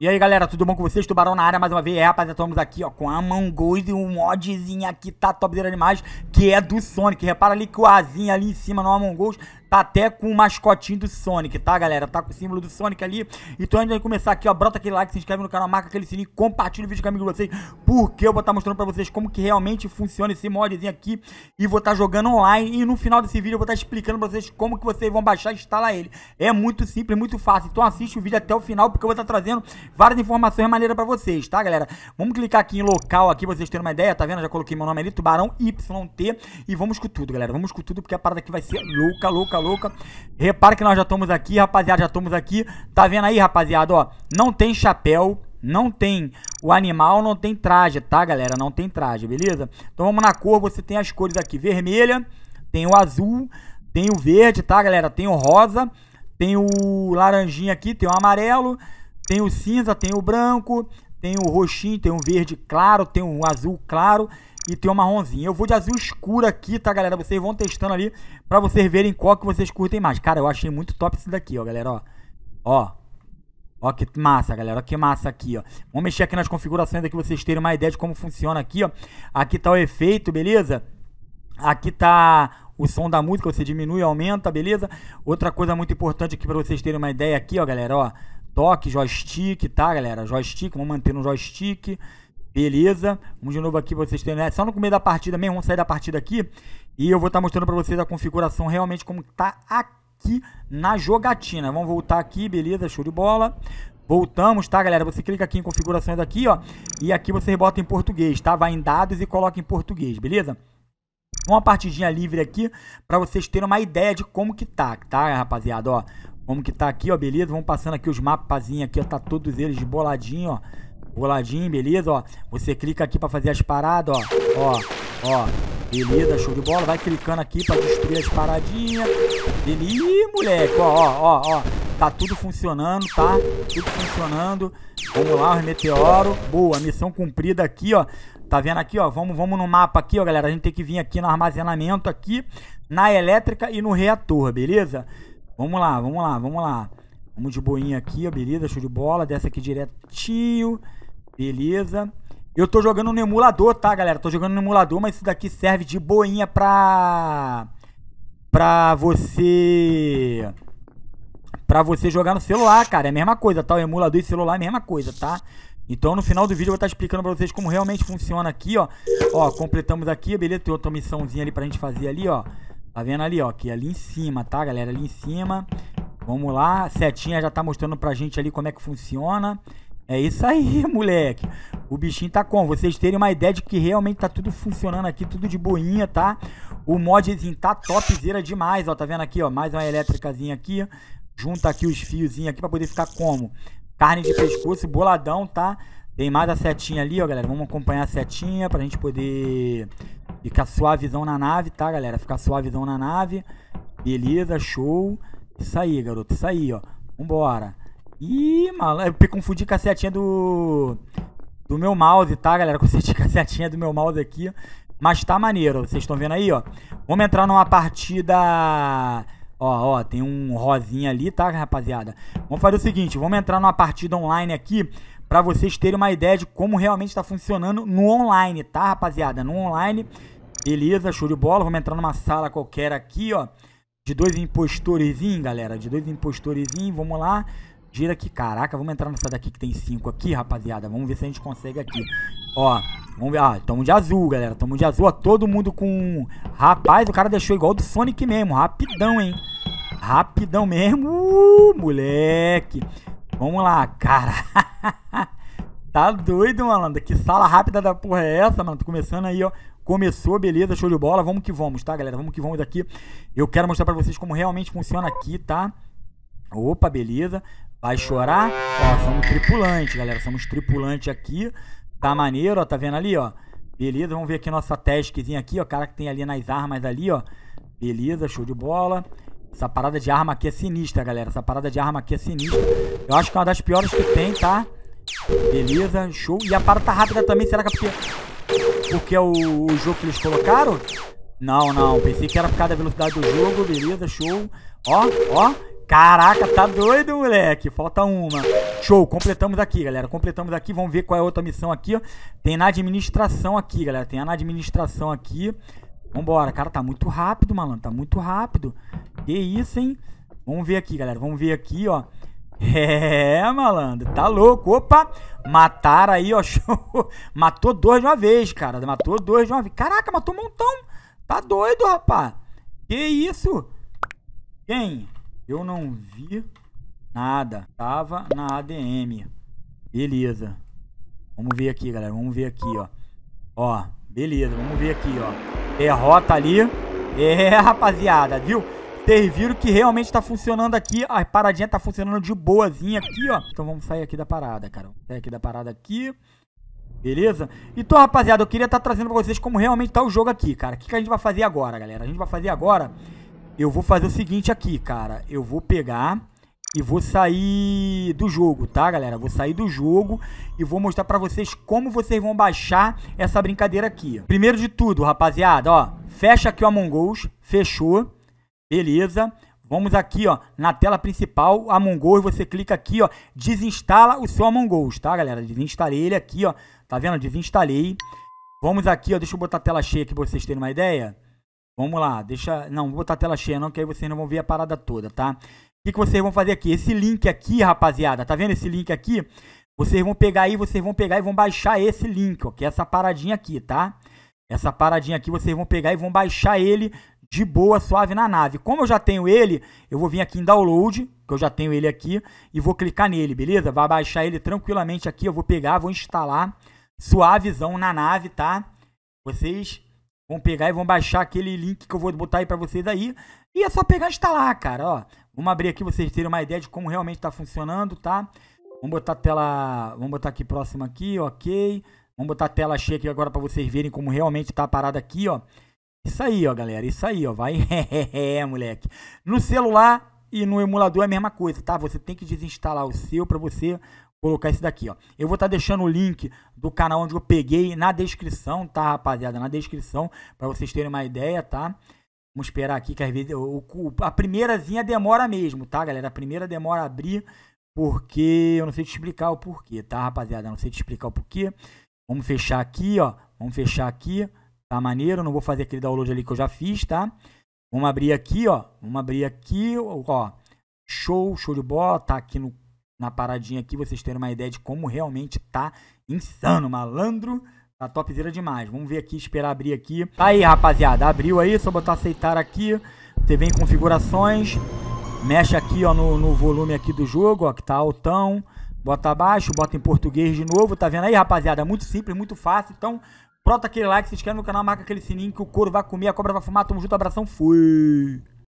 E aí galera, tudo bom com vocês? Tubarão na área mais uma vez, é rapaziada, estamos aqui ó, com a Among e um modzinho aqui, tá topzera demais, que é do Sonic, repara ali que o Azinho ali em cima no é Among Us Tá até com o mascotinho do Sonic, tá, galera? Tá com o símbolo do Sonic ali. Então antes de começar aqui, ó. Brota aquele like, se inscreve no canal, marca aquele sininho, compartilha o vídeo com amigo de vocês. Porque eu vou estar tá mostrando pra vocês como que realmente funciona esse modzinho aqui. E vou estar tá jogando online. E no final desse vídeo eu vou estar tá explicando pra vocês como que vocês vão baixar e instalar ele. É muito simples, muito fácil. Então assiste o vídeo até o final, porque eu vou estar tá trazendo várias informações maneiras pra vocês, tá, galera? Vamos clicar aqui em local aqui, vocês terem uma ideia. Tá vendo? Já coloquei meu nome ali, Tubarão YT. E vamos com tudo, galera. Vamos com tudo, porque a parada aqui vai ser louca, louca, Louca. Repara que nós já estamos aqui, rapaziada, já estamos aqui. Tá vendo aí, rapaziada, ó? Não tem chapéu, não tem o animal, não tem traje, tá, galera? Não tem traje, beleza? Então vamos na cor, você tem as cores aqui. Vermelha, tem o azul, tem o verde, tá, galera? Tem o rosa, tem o laranjinha aqui, tem o amarelo, tem o cinza, tem o branco, tem o roxinho, tem o verde claro, tem o azul claro e tem um marronzinho. Eu vou de azul escuro aqui, tá, galera? Vocês vão testando ali pra vocês verem qual que vocês curtem mais. Cara, eu achei muito top esse daqui, ó, galera, ó. Ó. Ó que massa, galera. Ó que massa aqui, ó. Vamos mexer aqui nas configurações aqui pra vocês terem uma ideia de como funciona aqui, ó. Aqui tá o efeito, beleza? Aqui tá o som da música, você diminui, aumenta, beleza? Outra coisa muito importante aqui para vocês terem uma ideia aqui, ó, galera, ó, toque, joystick, tá, galera? Joystick, vamos manter no joystick. Beleza? Vamos de novo aqui pra vocês terem, né? Só no começo da partida mesmo, vamos sair da partida aqui. E eu vou estar tá mostrando pra vocês a configuração realmente como tá aqui na jogatina. Vamos voltar aqui, beleza? Show de bola. Voltamos, tá, galera? Você clica aqui em configurações aqui, ó. E aqui você bota em português, tá? Vai em dados e coloca em português, beleza? Uma partidinha livre aqui pra vocês terem uma ideia de como que tá, tá, rapaziada? Ó, como que tá aqui, ó, beleza? Vamos passando aqui os mapazinhos aqui, ó. Tá todos eles boladinhos, ó boladinho, beleza, ó. Você clica aqui pra fazer as paradas, ó. Ó, ó. Beleza, show de bola. Vai clicando aqui pra destruir as paradinhas. Beleza, moleque. Ó, ó, ó, ó. Tá tudo funcionando, tá? Tudo funcionando. Vamos lá, os meteoro. Boa, missão cumprida aqui, ó. Tá vendo aqui, ó? Vamos, vamos no mapa aqui, ó, galera. A gente tem que vir aqui no armazenamento aqui, na elétrica e no reator, beleza? Vamos lá, vamos lá, vamos lá. Vamos de boinha aqui, ó, beleza? Show de bola. Desce aqui direitinho. Beleza. Eu tô jogando no emulador, tá, galera? Tô jogando no emulador, mas isso daqui serve de boinha pra... Pra você... Pra você jogar no celular, cara. É a mesma coisa, tá? O emulador e celular é a mesma coisa, tá? Então no final do vídeo eu vou estar tá explicando pra vocês como realmente funciona aqui, ó. Ó, completamos aqui, beleza? Tem outra missãozinha ali pra gente fazer ali, ó. Tá vendo ali, ó? Que ali em cima, tá, galera? Ali em cima. Vamos lá. Setinha já tá mostrando pra gente ali como é que funciona. Funciona. É isso aí, moleque. O bichinho tá com. Vocês terem uma ideia de que realmente tá tudo funcionando aqui, tudo de boinha, tá? O modzinho tá topzera demais, ó. Tá vendo aqui, ó? Mais uma elétricazinha aqui. Junta aqui os fiozinhos aqui pra poder ficar como? Carne de pescoço, boladão, tá? Tem mais a setinha ali, ó, galera. Vamos acompanhar a setinha pra gente poder ficar suavizão na nave, tá, galera? Ficar suavizão na nave. Beleza, show. Isso aí, garoto. Isso aí, ó. Vambora. Ih, maluco, é Eu confundi com a setinha do. Do meu mouse, tá, galera? Confundi com a setinha do meu mouse aqui. Mas tá maneiro. Vocês estão vendo aí, ó. Vamos entrar numa partida. Ó, ó, tem um rosinha ali, tá, rapaziada? Vamos fazer o seguinte, vamos entrar numa partida online aqui para vocês terem uma ideia de como realmente está funcionando no online, tá, rapaziada? No online, beleza, show de bola. Vamos entrar numa sala qualquer aqui, ó, de dois impostorezinhos, galera, de dois impostorezinhos. Vamos lá. Gira aqui, caraca, vamos entrar nessa daqui que tem cinco aqui, rapaziada. Vamos ver se a gente consegue aqui. Ó, vamos ver. Ah, tamo de azul, galera. Tamo de azul. Ó, todo mundo com... Rapaz, o cara deixou igual do Sonic mesmo. Rapidão, hein? Rapidão mesmo. Uh, moleque. Vamos lá, cara. tá doido, malandro. Que sala rápida da porra é essa, mano? Tô começando aí, ó. Começou, beleza, show de bola. Vamos que vamos, tá, galera? Vamos que vamos daqui. Eu quero mostrar pra vocês como realmente funciona aqui, Tá? Opa, beleza. Vai chorar? Ó, somos tripulante, galera. Somos tripulante aqui. Tá maneiro, ó. Tá vendo ali, ó. Beleza, vamos ver aqui nossa taskzinha aqui, ó. Cara que tem ali nas armas ali, ó. Beleza, show de bola. Essa parada de arma aqui é sinistra, galera. Essa parada de arma aqui é sinistra. Eu acho que é uma das piores que tem, tá? Beleza, show. E a parada tá rápida também. Será que é porque... Porque é o, o jogo que eles colocaram? Não, não. Pensei que era por causa da velocidade do jogo. Beleza, show. Ó, ó. Caraca, tá doido, moleque. Falta uma. Show, completamos aqui, galera. Completamos aqui. Vamos ver qual é a outra missão aqui, ó. Tem na administração aqui, galera. Tem na administração aqui. Vambora, cara. Tá muito rápido, malandro. Tá muito rápido. Que isso, hein? Vamos ver aqui, galera. Vamos ver aqui, ó. É, malandro, tá louco. Opa, mataram aí, ó. Show. Matou dois de uma vez, cara. Matou dois de uma vez. Caraca, matou um montão. Tá doido, rapaz. Que isso? Quem? Eu não vi nada. Tava na ADM. Beleza. Vamos ver aqui, galera. Vamos ver aqui, ó. Ó, beleza. Vamos ver aqui, ó. Derrota é ali. É, rapaziada, viu? Vocês viram que realmente tá funcionando aqui. A paradinha tá funcionando de boazinha aqui, ó. Então vamos sair aqui da parada, cara. Vamos sair aqui da parada aqui. Beleza? Então, rapaziada, eu queria estar tá trazendo pra vocês como realmente tá o jogo aqui, cara. O que, que a gente vai fazer agora, galera? A gente vai fazer agora eu vou fazer o seguinte aqui, cara. Eu vou pegar e vou sair do jogo, tá, galera? Vou sair do jogo e vou mostrar pra vocês como vocês vão baixar essa brincadeira aqui. Primeiro de tudo, rapaziada, ó. Fecha aqui o Among Us. Fechou. Beleza. Vamos aqui, ó, na tela principal, Among Us, você clica aqui, ó, desinstala o seu Among Us, tá, galera? Desinstalei ele aqui, ó, tá vendo? Desinstalei. Vamos aqui, ó, deixa eu botar a tela cheia aqui pra vocês terem uma ideia. Vamos lá, deixa. Não, vou botar a tela cheia, não, que aí vocês não vão ver a parada toda, tá? O que, que vocês vão fazer aqui? Esse link aqui, rapaziada, tá vendo esse link aqui? Vocês vão pegar aí, vocês vão pegar e vão baixar esse link, ó, que é essa paradinha aqui, tá? Essa paradinha aqui vocês vão pegar e vão baixar ele de boa, suave na nave. Como eu já tenho ele, eu vou vir aqui em download, que eu já tenho ele aqui, e vou clicar nele, beleza? Vai baixar ele tranquilamente aqui, eu vou pegar, vou instalar suavezão na nave, tá? Vocês Vão pegar e vão baixar aquele link que eu vou botar aí para vocês aí. E é só pegar e instalar, cara, ó. Vamos abrir aqui vocês terem uma ideia de como realmente está funcionando, tá? Vamos botar a tela... Vamos botar aqui próximo aqui, ok. Vamos botar a tela cheia aqui agora para vocês verem como realmente está parado parada aqui, ó. Isso aí, ó, galera. Isso aí, ó. Vai. é, moleque. No celular e no emulador é a mesma coisa, tá? Você tem que desinstalar o seu para você colocar esse daqui, ó. Eu vou estar tá deixando o link do canal onde eu peguei na descrição, tá, rapaziada? Na descrição, para vocês terem uma ideia, tá? Vamos esperar aqui, que às vezes o, o, a primeirazinha demora mesmo, tá, galera? A primeira demora a abrir, porque eu não sei te explicar o porquê, tá, rapaziada? Eu não sei te explicar o porquê. Vamos fechar aqui, ó. Vamos fechar aqui. Tá maneiro, não vou fazer aquele download ali que eu já fiz, tá? Vamos abrir aqui, ó. Vamos abrir aqui, ó. Show, show de bola. Tá aqui no na paradinha aqui, vocês terem uma ideia de como realmente tá insano, malandro. Tá topzera demais. Vamos ver aqui, esperar abrir aqui. Tá aí, rapaziada. Abriu aí, só botar aceitar aqui. Você vem em configurações. Mexe aqui, ó, no, no volume aqui do jogo, ó, que tá altão. Bota abaixo, bota em português de novo. Tá vendo aí, rapaziada? Muito simples, muito fácil. Então, prota aquele like, se inscreve no canal, marca aquele sininho que o couro vai comer, a cobra vai fumar. Tamo junto, abração, fui!